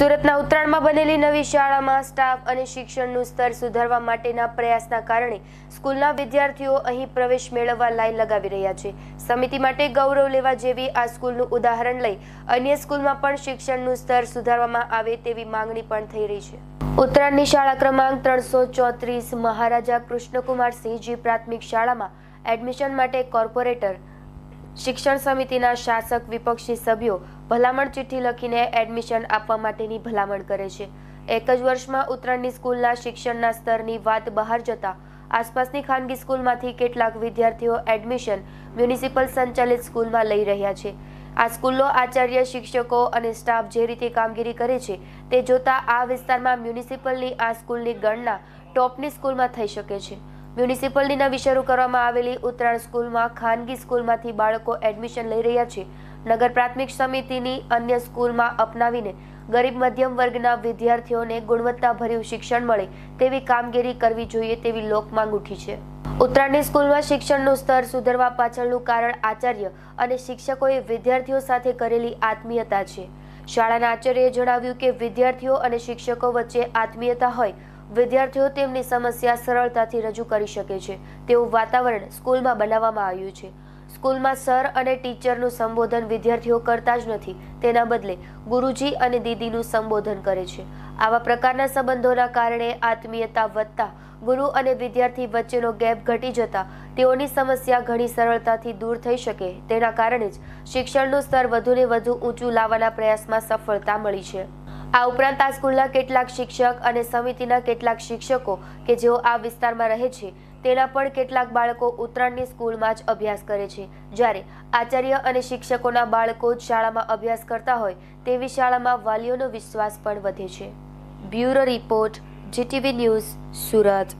સુરતના ઉત્તરાયણમાં બનેલી નવી શાળામાં સ્ટાફ અને શિક્ષણનું સ્તર સુધારવા માટેના પ્રયાસના કારણે સ્કૂલના વિદ્યાર્થીઓ અહીં પ્રવેશ મેળવવા લાઈન લગાવી રહ્યા છે સમિતિ માટે ગૌરવ લેવા જેવી આ સ્કૂલનું ઉદાહરણ લઈ અન્ય સ્કૂલમાં પણ શિક્ષણનું સ્તર સુધારવામાં આવે તેવી માંગણી પણ થઈ રહી છે ઉત્તરાયણની શાળા ક્રમાંક ત્રણસો ચોત્રીસ મહારાજા કૃષ્ણકુમાર સિંહજી પ્રાથમિક શાળામાં એડમિશન માટે કોર્પોરેટર શિક્ષણ સમિતિના શાસક વિપક્ષી સભ્યો ભલામણ ચિઠ્ઠી લખીને એડમિશન આપવા માટેની ભલામણ કરે છે એક જ વર્ષમાં ઉત્તરાયણની સ્કૂલના શિક્ષણના સ્તરની વાત બહાર જતાં આસપાસની ખાનગી સ્કૂલમાંથી કેટલાક વિદ્યાર્થીઓ એડમિશન મ્યુનિસિપલ સંચાલિત સ્કૂલમાં લઈ રહ્યા છે આ સ્કૂલો આચાર્ય શિક્ષકો અને સ્ટાફ જે રીતે કામગીરી કરે છે તે જોતા આ વિસ્તારમાં મ્યુનિસિપલની આ સ્કૂલની ગણના ટોપની સ્કૂલમાં થઈ શકે છે મ્યુનિસિપલટીના શરૂ કરવામાં આવેલી ઉત્તરાયણ સ્કૂલમાં ખાનગી સ્કૂલમાંથી બાળકો એડમિશન લઈ રહ્યા છે નગર પ્રાથમિક સમિતિની અન્ય સ્કૂલમાં અપનાવીને ગરીબ મધ્યમ વર્ગના વિદ્યાર્થીઓને ગુણવત્તાભર્યું શિક્ષણ મળે તેવી કામગીરી કરવી જોઈએ તેવી લોકમાંગ ઉઠી છે ઉત્તરાયણની સ્કૂલમાં શિક્ષણનું સ્તર સુધરવા પાછળનું કારણ આચાર્ય અને શિક્ષકોએ વિદ્યાર્થીઓ સાથે કરેલી આત્મીયતા છે શાળાના આચાર્યએ જણાવ્યું કે વિદ્યાર્થીઓ અને શિક્ષકો વચ્ચે આત્મીયતા હોય વિદ્યાર્થીઓ તેમની સમસ્યા સરળતાથી રજૂ કરી શકે છે તેવું વાતાવરણ સ્કૂલમાં બનાવવામાં આવ્યું છે સ્કૂલમાં સર અને ટીચરનું સંબોધન વિદ્યાર્થીઓ કરતા જ નથી તેના બદલે ગુરુજી અને દીદીનું સંબોધન કરે છે આવા પ્રકારના સંબંધોના કારણે આત્મીયતા વધતા ગુરુ અને વિદ્યાર્થી વચ્ચેનો ગેપ ઘટી જતા તેઓની સમસ્યા ઘણી સરળતાથી દૂર થઈ શકે તેના કારણે જ શિક્ષણનું સ્તર વધુને વધુ ઊંચું લાવવાના પ્રયાસમાં સફળતા મળી છે આ ઉપરાંત આ સ્કૂલના કેટલાક શિક્ષક અને સમિતિના કેટલાક શિક્ષકો કે જેઓ આ વિસ્તારમાં રહે છે તેના પણ કેટલાક બાળકો ઉત્તરાયણની સ્કૂલમાં જ અભ્યાસ કરે છે જ્યારે આચાર્ય અને શિક્ષકોના બાળકો જ શાળામાં અભ્યાસ કરતા હોય તેવી શાળામાં વાલીઓનો વિશ્વાસ પણ વધે છે bureau report GTV news Surat